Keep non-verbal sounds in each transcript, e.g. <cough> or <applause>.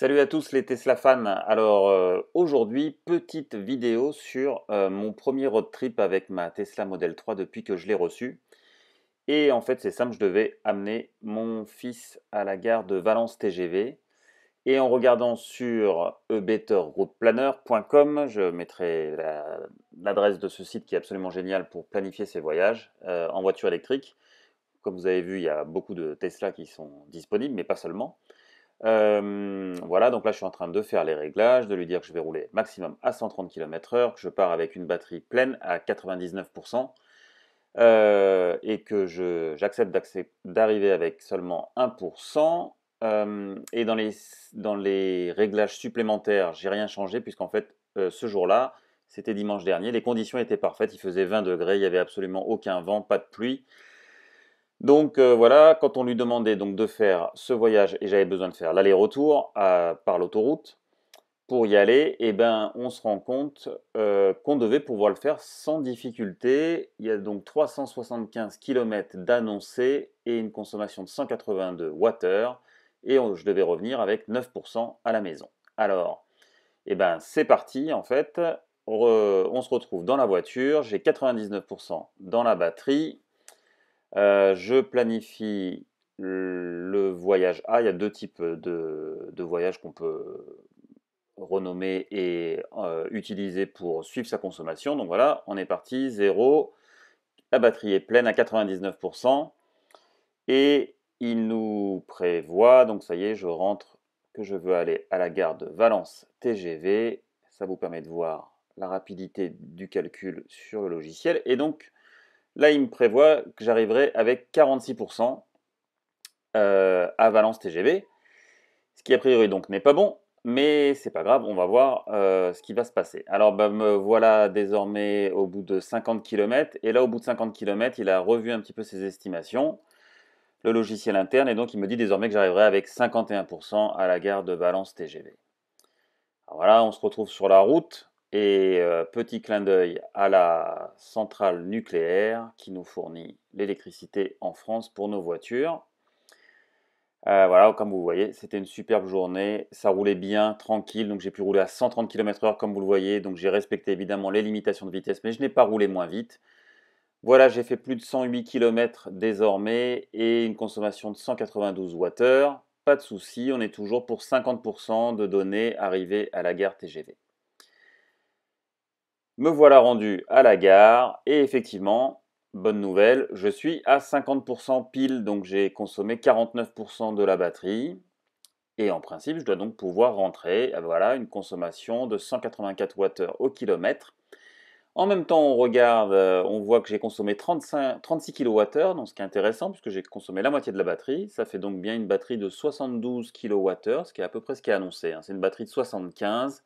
Salut à tous les Tesla fans. Alors euh, aujourd'hui, petite vidéo sur euh, mon premier road trip avec ma Tesla Model 3 depuis que je l'ai reçu Et en fait, c'est simple, je devais amener mon fils à la gare de Valence TGV. Et en regardant sur ebettergroupplanner.com, je mettrai l'adresse de ce site qui est absolument génial pour planifier ses voyages euh, en voiture électrique. Comme vous avez vu, il y a beaucoup de Tesla qui sont disponibles, mais pas seulement. Euh, voilà, donc là je suis en train de faire les réglages, de lui dire que je vais rouler maximum à 130 km/h, que je pars avec une batterie pleine à 99%, euh, et que j'accepte d'arriver avec seulement 1%. Euh, et dans les, dans les, réglages supplémentaires, j'ai rien changé, puisqu'en fait ce jour-là, c'était dimanche dernier, les conditions étaient parfaites, il faisait 20 degrés, il n'y avait absolument aucun vent, pas de pluie. Donc euh, voilà, quand on lui demandait donc de faire ce voyage et j'avais besoin de faire l'aller-retour euh, par l'autoroute pour y aller, et eh ben on se rend compte euh, qu'on devait pouvoir le faire sans difficulté. Il y a donc 375 km d'annoncés et une consommation de 182 Wh et je devais revenir avec 9% à la maison. Alors, et eh ben c'est parti en fait. on se retrouve dans la voiture, j'ai 99% dans la batterie, euh, je planifie le voyage A. Il y a deux types euh, de, de voyages qu'on peut renommer et euh, utiliser pour suivre sa consommation. Donc voilà, on est parti, Zéro. la batterie est pleine à 99%, et il nous prévoit, donc ça y est, je rentre, que je veux aller à la gare de Valence TGV, ça vous permet de voir la rapidité du calcul sur le logiciel, et donc Là, il me prévoit que j'arriverai avec 46% euh, à Valence TGV, ce qui a priori donc n'est pas bon, mais c'est pas grave, on va voir euh, ce qui va se passer. Alors bah, me voilà désormais au bout de 50 km, et là au bout de 50 km, il a revu un petit peu ses estimations, le logiciel interne, et donc il me dit désormais que j'arriverai avec 51% à la gare de Valence TGV. Alors voilà, on se retrouve sur la route, et euh, petit clin d'œil à la centrale nucléaire qui nous fournit l'électricité en France pour nos voitures. Euh, voilà, comme vous voyez, c'était une superbe journée. Ça roulait bien, tranquille. Donc j'ai pu rouler à 130 km/h comme vous le voyez. Donc j'ai respecté évidemment les limitations de vitesse, mais je n'ai pas roulé moins vite. Voilà, j'ai fait plus de 108 km désormais et une consommation de 192 Wh. Pas de souci, on est toujours pour 50% de données arrivées à la gare TGV. Me voilà rendu à la gare et effectivement, bonne nouvelle, je suis à 50% pile, donc j'ai consommé 49% de la batterie. Et en principe, je dois donc pouvoir rentrer euh, voilà, une consommation de 184 Wh au kilomètre. En même temps, on regarde, euh, on voit que j'ai consommé 35, 36 kWh, donc ce qui est intéressant puisque j'ai consommé la moitié de la batterie. Ça fait donc bien une batterie de 72 kWh, ce qui est à peu près ce qui est annoncé. Hein. C'est une batterie de 75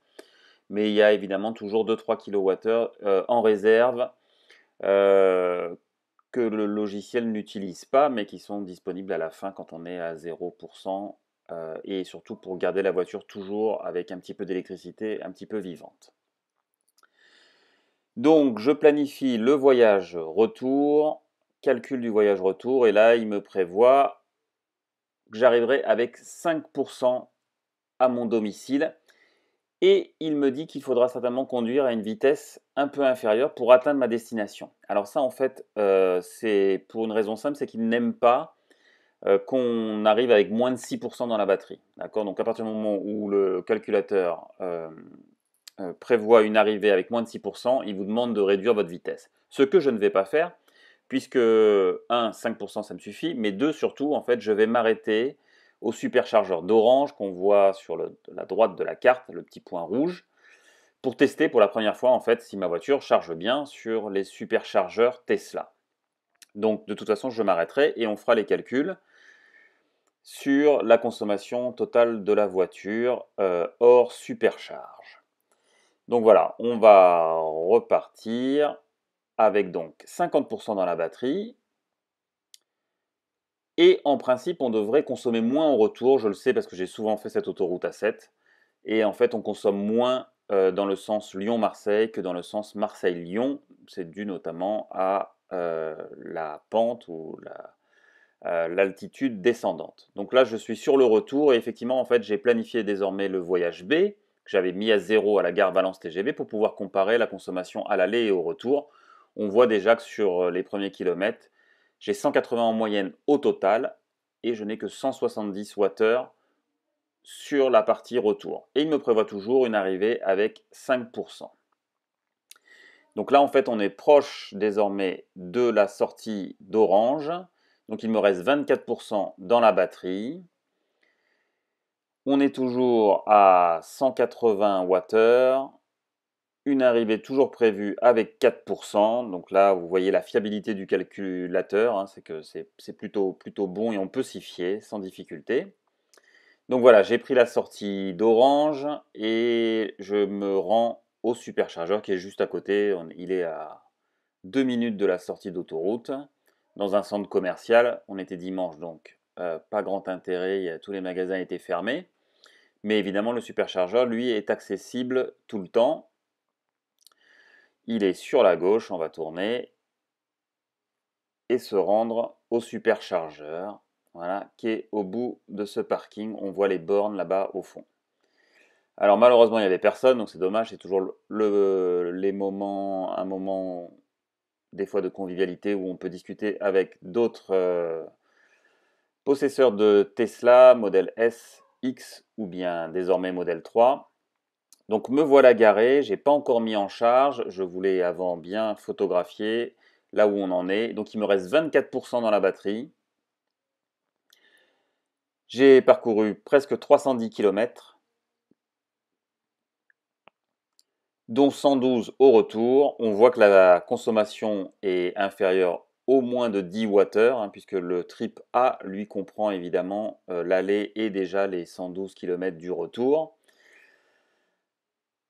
mais il y a évidemment toujours 2-3 kWh euh, en réserve euh, que le logiciel n'utilise pas, mais qui sont disponibles à la fin quand on est à 0%, euh, et surtout pour garder la voiture toujours avec un petit peu d'électricité, un petit peu vivante. Donc je planifie le voyage retour, calcul du voyage retour, et là il me prévoit que j'arriverai avec 5% à mon domicile et il me dit qu'il faudra certainement conduire à une vitesse un peu inférieure pour atteindre ma destination. Alors ça, en fait, euh, c'est pour une raison simple, c'est qu'il n'aime pas euh, qu'on arrive avec moins de 6% dans la batterie. D'accord Donc à partir du moment où le calculateur euh, prévoit une arrivée avec moins de 6%, il vous demande de réduire votre vitesse. Ce que je ne vais pas faire, puisque 1, 5% ça me suffit, mais 2, surtout, en fait, je vais m'arrêter au superchargeur d'Orange qu'on voit sur la droite de la carte, le petit point rouge, pour tester pour la première fois en fait si ma voiture charge bien sur les superchargeurs Tesla. Donc de toute façon, je m'arrêterai et on fera les calculs sur la consommation totale de la voiture euh, hors supercharge. Donc voilà, on va repartir avec donc 50% dans la batterie et en principe, on devrait consommer moins en retour, je le sais parce que j'ai souvent fait cette autoroute à 7. Et en fait, on consomme moins euh, dans le sens Lyon-Marseille que dans le sens Marseille-Lyon. C'est dû notamment à euh, la pente ou euh, l'altitude descendante. Donc là, je suis sur le retour et effectivement, en fait, j'ai planifié désormais le voyage B que j'avais mis à zéro à la gare Valence TGV pour pouvoir comparer la consommation à l'aller et au retour. On voit déjà que sur les premiers kilomètres, j'ai 180 en moyenne au total et je n'ai que 170 Wh sur la partie retour. Et il me prévoit toujours une arrivée avec 5%. Donc là, en fait, on est proche désormais de la sortie d'orange. Donc il me reste 24% dans la batterie. On est toujours à 180 Wh une arrivée toujours prévue avec 4%. Donc là, vous voyez la fiabilité du calculateur, hein, c'est que c'est plutôt, plutôt bon et on peut s'y fier sans difficulté. Donc voilà, j'ai pris la sortie d'Orange et je me rends au superchargeur qui est juste à côté. il est à 2 minutes de la sortie d'autoroute, dans un centre commercial. On était dimanche donc, euh, pas grand intérêt, tous les magasins étaient fermés. Mais évidemment, le superchargeur, lui, est accessible tout le temps il est sur la gauche, on va tourner et se rendre au superchargeur, voilà, qui est au bout de ce parking. On voit les bornes là-bas au fond. Alors malheureusement, il n'y avait personne, donc c'est dommage, c'est toujours les moments, un moment des fois de convivialité où on peut discuter avec d'autres euh, possesseurs de Tesla, modèle S, X ou bien désormais modèle 3. Donc me voilà garé, n'ai pas encore mis en charge, je voulais avant bien photographier là où on en est. Donc il me reste 24% dans la batterie. J'ai parcouru presque 310 km, dont 112 au retour. On voit que la consommation est inférieure au moins de 10 Wh, hein, puisque le trip A, lui, comprend évidemment l'allée euh, l'aller et déjà les 112 km du retour.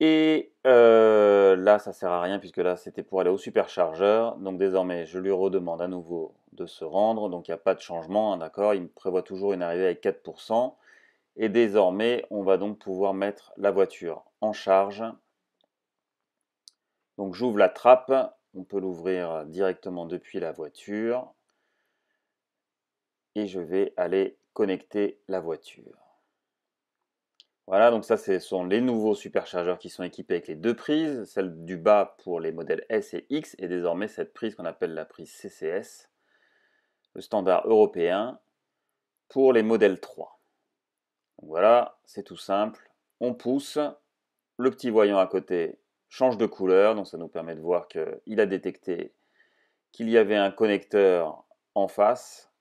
Et euh, là, ça sert à rien puisque là, c'était pour aller au superchargeur. Donc désormais, je lui redemande à nouveau de se rendre. Donc il n'y a pas de changement, hein, d'accord Il me prévoit toujours une arrivée avec 4%. Et désormais, on va donc pouvoir mettre la voiture en charge. Donc j'ouvre la trappe. On peut l'ouvrir directement depuis la voiture. Et je vais aller connecter la voiture. Voilà, donc ça, ce sont les nouveaux superchargeurs qui sont équipés avec les deux prises, celle du bas pour les modèles S et X, et désormais cette prise qu'on appelle la prise CCS, le standard européen, pour les modèles 3. voilà, c'est tout simple. On pousse, le petit voyant à côté change de couleur, donc ça nous permet de voir qu'il a détecté qu'il y avait un connecteur en face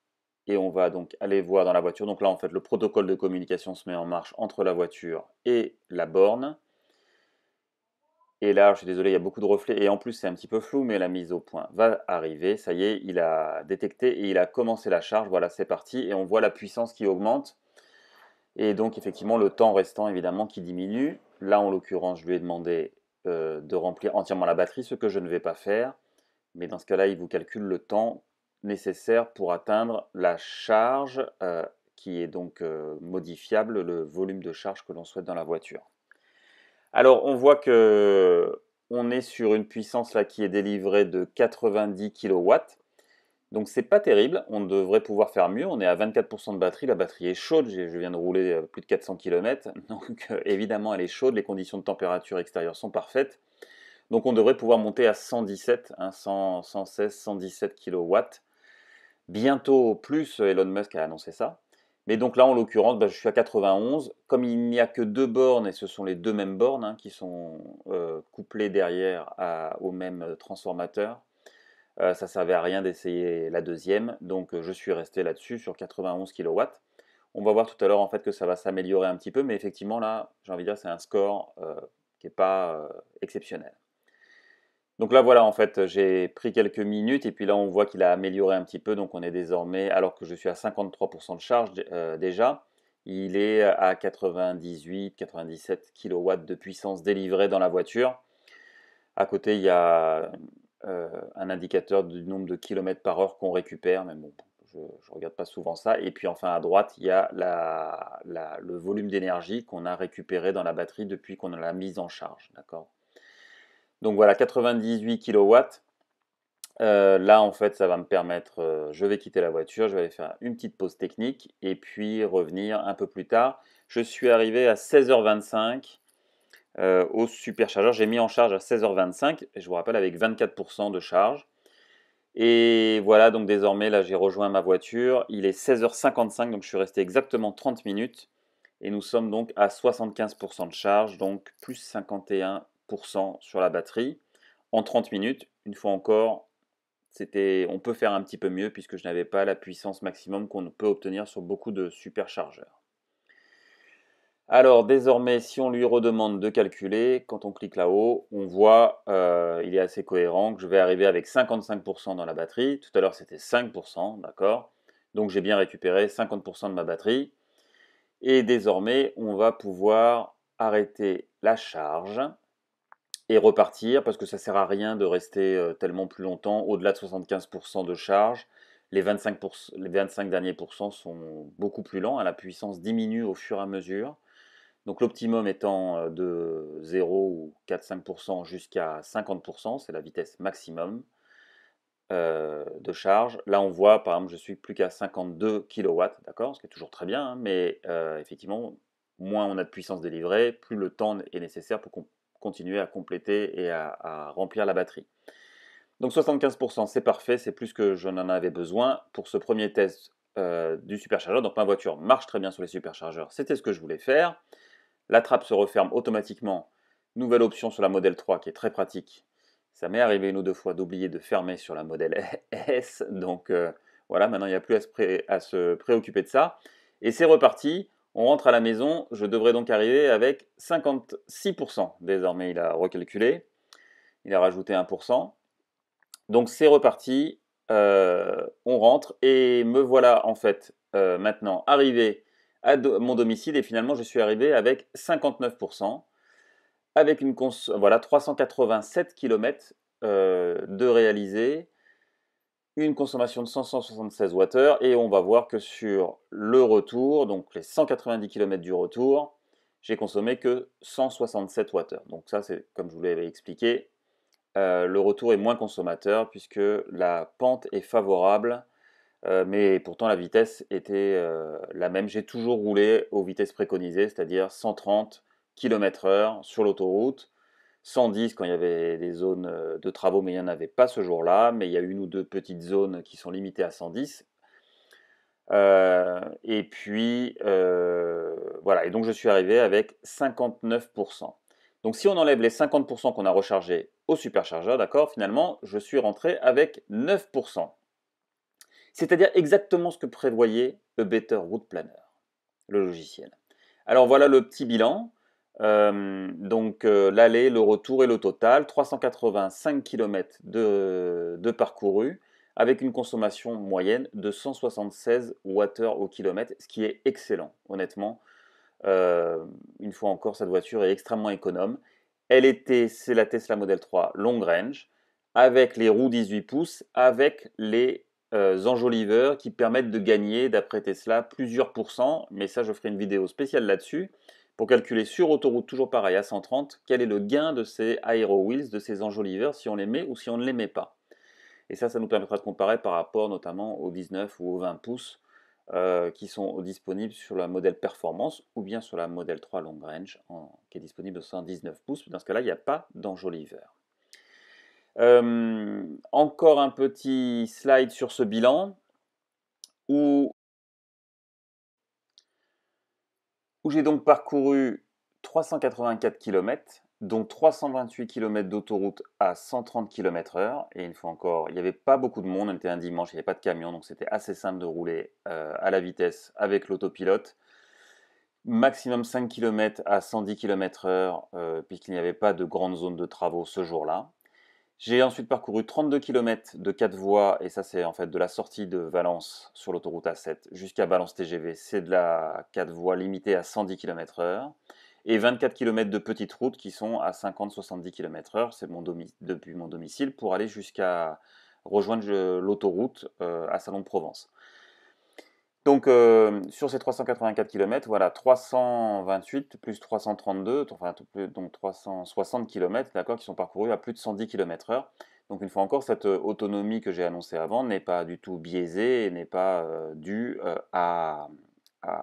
et on va donc aller voir dans la voiture. Donc là, en fait, le protocole de communication se met en marche entre la voiture et la borne. Et là, je suis désolé, il y a beaucoup de reflets et en plus, c'est un petit peu flou, mais la mise au point va arriver. Ça y est, il a détecté et il a commencé la charge. Voilà, c'est parti et on voit la puissance qui augmente. Et donc, effectivement, le temps restant, évidemment, qui diminue. Là, en l'occurrence, je lui ai demandé euh, de remplir entièrement la batterie, ce que je ne vais pas faire. Mais dans ce cas-là, il vous calcule le temps nécessaire pour atteindre la charge euh, qui est donc euh, modifiable, le volume de charge que l'on souhaite dans la voiture. Alors on voit que on est sur une puissance là qui est délivrée de 90 kW. Donc c'est pas terrible, on devrait pouvoir faire mieux, on est à 24% de batterie, la batterie est chaude, je viens de rouler euh, plus de 400 km, <laughs> donc évidemment elle est chaude, les conditions de température extérieure sont parfaites, donc on devrait pouvoir monter à 117, 116, 117 kW bientôt plus, euh, Elon Musk a annoncé ça. Mais donc là, en l'occurrence, bah, je suis à 91. Comme il n'y a que deux bornes, et ce sont les deux mêmes bornes hein, qui sont euh, couplées derrière au même euh, transformateur, ça ne servait à rien d'essayer la deuxième. Donc je suis resté là-dessus, sur 91 kW. On va voir tout à l'heure en fait que ça va s'améliorer un petit peu, mais effectivement là, j'ai envie de dire, c'est un score qui n'est pas exceptionnel. Donc là, voilà, en fait, euh, j'ai pris quelques minutes et puis là, on voit qu'il a amélioré un petit peu. Donc on est désormais, alors que je suis à 53% de charge euh, déjà, il est à 98, 97 kW de puissance délivrée dans la voiture. À côté, il y a euh, un indicateur du nombre de kilomètres par heure qu'on récupère, mais bon, je ne regarde pas souvent ça. Et puis enfin, à droite, il y a le volume d'énergie qu'on a récupéré dans la batterie depuis qu'on la mise en charge. D'accord donc voilà, 98 kW. Euh, là, en fait, ça va me permettre, euh, je vais quitter la voiture, je vais aller faire une petite pause technique et puis revenir un peu plus tard. Je suis arrivé à 16h25 euh, au superchargeur. J'ai mis en charge à 16h25, et je vous rappelle, avec 24% de charge. Et voilà, donc désormais, là, j'ai rejoint ma voiture. Il est 16h55, donc je suis resté exactement 30 minutes. Et nous sommes donc à 75% de charge, donc plus 51 sur la batterie en 30 minutes. Une fois encore, c'était, on peut faire un petit peu mieux puisque je n'avais pas la puissance maximum qu'on peut obtenir sur beaucoup de superchargeurs. Alors désormais, si on lui redemande de calculer, quand on clique là-haut, on voit, euh, il est assez cohérent, que je vais arriver avec 55% dans la batterie. Tout à l'heure, c'était 5%, d'accord Donc j'ai bien récupéré 50% de ma batterie. Et désormais, on va pouvoir arrêter la charge et repartir parce que ça sert à rien de rester euh, tellement plus longtemps au-delà de 75% de charge. Les 25, les 25 derniers pourcents sont beaucoup plus lents, hein, la puissance diminue au fur et à mesure. Donc l'optimum étant euh, de 0 ou 4-5% jusqu'à 50%, c'est la vitesse maximum euh, de charge. Là on voit par exemple je suis plus qu'à 52 kW, d'accord, ce qui est toujours très bien, hein, mais effectivement moins on a de puissance délivrée, plus le temps est nécessaire pour qu'on continuer à compléter et à, remplir la batterie. Donc 75%, c'est parfait, c'est plus que je n'en avais besoin pour ce premier test euh, du superchargeur. Donc ma voiture marche très bien sur les superchargeurs, c'était ce que je voulais faire. La trappe se referme automatiquement. Nouvelle option sur la modèle 3 qui est très pratique. Ça m'est arrivé une ou deux fois d'oublier de fermer sur la modèle <laughs> S. Donc euh, voilà, maintenant il n'y a plus à se préoccuper de ça. Et c'est reparti. On rentre à la maison, je devrais donc arriver avec 56%. Désormais, il a recalculé, il a rajouté 1%. Donc c'est reparti, euh, on rentre et me voilà en fait euh, maintenant arrivé à mon domicile et finalement je suis arrivé avec 59%, avec une voilà 387 km euh, de réalisé une consommation de 176 Wh et on va voir que sur le retour, donc les 190 km du retour, j'ai consommé que 167 Wh. Donc ça, c'est comme je vous l'avais expliqué, euh, le retour est moins consommateur puisque la pente est favorable, euh, mais pourtant la vitesse était euh, la même. J'ai toujours roulé aux vitesses préconisées, c'est-à-dire 130 km/h sur l'autoroute 110 quand il y avait des zones euh, de travaux, mais il n'y en avait pas ce jour-là. Mais il y a une ou deux petites zones qui sont limitées à 110. Euh, et puis, euh, voilà. Et donc, je suis arrivé avec 59%. Donc, si on enlève les 50% qu'on a rechargés au superchargeur, d'accord, finalement, je suis rentré avec 9%. C'est-à-dire exactement ce que prévoyait A e Better Route Planner, le logiciel. Alors, voilà le petit bilan. Euh, donc euh, l'aller, le retour et le total, 385 km de, de, parcouru, avec une consommation moyenne de 176 Wh au kilomètre, ce qui est excellent, honnêtement. Euh, une fois encore, cette voiture est extrêmement économe. Elle était, c'est la Tesla Model 3 Long Range, avec les roues 18 pouces, avec les enjoliveurs qui permettent de gagner, d'après Tesla, plusieurs pourcents, mais ça je ferai une vidéo spéciale là-dessus. Pour calculer sur autoroute, toujours pareil, à 130, quel est le gain de ces aero wheels, de ces enjoliveurs, si on les met ou si on ne les met pas Et ça, ça nous permettra de comparer par rapport notamment aux 19 ou aux 20 pouces euh, qui sont disponibles sur la modèle performance ou bien sur la modèle 3 long range qui est disponible au 119 pouces. Dans ce cas-là, il n'y a pas d'enjoliveur. Euh, encore un petit slide sur ce bilan où où j'ai donc parcouru 384 km, dont 328 km d'autoroute à 130 km/h. Et une fois encore, il n'y avait pas beaucoup de monde, on était un dimanche, il n'y avait pas de camion, donc c'était assez simple de rouler euh, à la vitesse avec l'autopilote. Maximum 5 km à 110 km/h, euh, puisqu'il n'y avait pas de grande zone de travaux ce jour-là. J'ai ensuite parcouru 32 km de 4 voies, et ça c'est en fait de la sortie de Valence sur l'autoroute A7 jusqu'à Valence TGV, c'est de la 4 voies limitée à 110 km/h, et 24 km de petites routes qui sont à 50-70 km/h, c'est depuis mon domicile, pour aller jusqu'à rejoindre l'autoroute euh, à Salon de Provence. Donc, euh, sur ces 384 km, voilà, 328 plus 332, donc 360 km, d'accord, qui sont parcourus à plus de 110 km/h. Donc, une fois encore, cette euh, autonomie que j'ai annoncée avant n'est pas du tout biaisée et n'est pas euh, due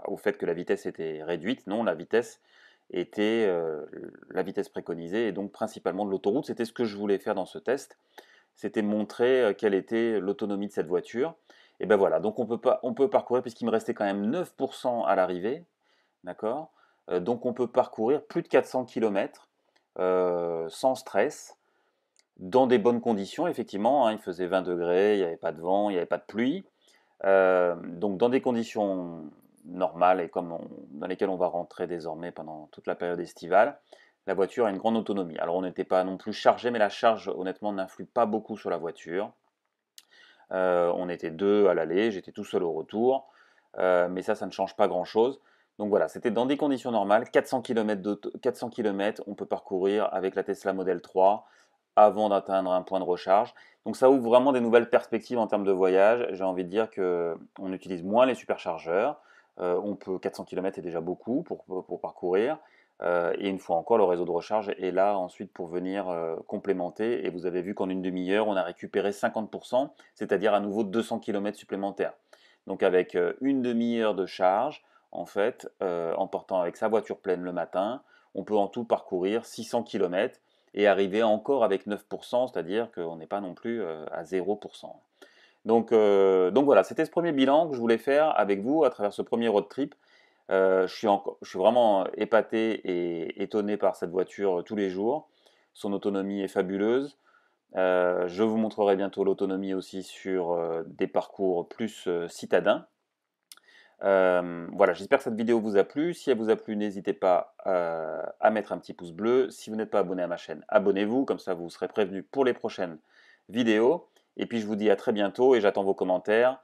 au fait que la vitesse était réduite. Non, la vitesse était la vitesse préconisée et donc principalement de l'autoroute. C'était ce que je voulais faire dans ce test. C'était montrer quelle était l'autonomie de cette voiture et ben voilà, donc on peut, pas, on peut parcourir, puisqu'il me restait quand même 9% à l'arrivée, d'accord euh, Donc on peut parcourir plus de 400 km euh, sans stress, dans des bonnes conditions, effectivement. Hein, il faisait 20 degrés, il n'y avait pas de vent, il n'y avait pas de pluie. Euh, donc dans des conditions normales et comme dans lesquelles on va rentrer désormais pendant toute la période estivale, la voiture a une grande autonomie. Alors on n'était pas non plus chargé, mais la charge honnêtement n'influe pas beaucoup sur la voiture. Euh, on était deux à l'aller, j'étais tout seul au retour. Euh, mais ça, ça ne change pas grand-chose. Donc voilà, c'était dans des conditions normales, 400 km, on peut parcourir avec la Tesla Model 3 avant d'atteindre un point de recharge. Donc ça ouvre vraiment des nouvelles perspectives en termes de voyage. J'ai envie de dire qu'on utilise moins les superchargeurs. Euh, on peut 400 km est déjà beaucoup pour parcourir. Euh, et une fois encore, le réseau de recharge est là ensuite pour venir euh, complémenter. Et vous avez vu qu'en une demi-heure, on a récupéré 50%, c'est-à-dire à nouveau 200 km supplémentaires. Donc avec euh, une demi-heure de charge, en fait, en portant avec sa voiture pleine le matin, on peut en tout parcourir 600 km et arriver encore avec 9%, c'est-à-dire qu'on n'est pas non plus à 0%. donc voilà, c'était ce premier bilan que je voulais faire avec vous à travers ce premier road trip euh, je, suis je, suis vraiment épaté et étonné par cette voiture euh, tous les jours. Son autonomie est fabuleuse. Euh, je vous montrerai bientôt l'autonomie aussi sur des parcours plus citadins. voilà, j'espère que cette vidéo vous a plu. Si elle vous a plu, n'hésitez pas à mettre un petit pouce bleu. Si vous n'êtes pas abonné à ma chaîne, abonnez-vous, comme ça vous serez prévenu pour les prochaines vidéos. Et puis je vous dis à très bientôt et j'attends vos commentaires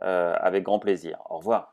avec grand plaisir. Au revoir.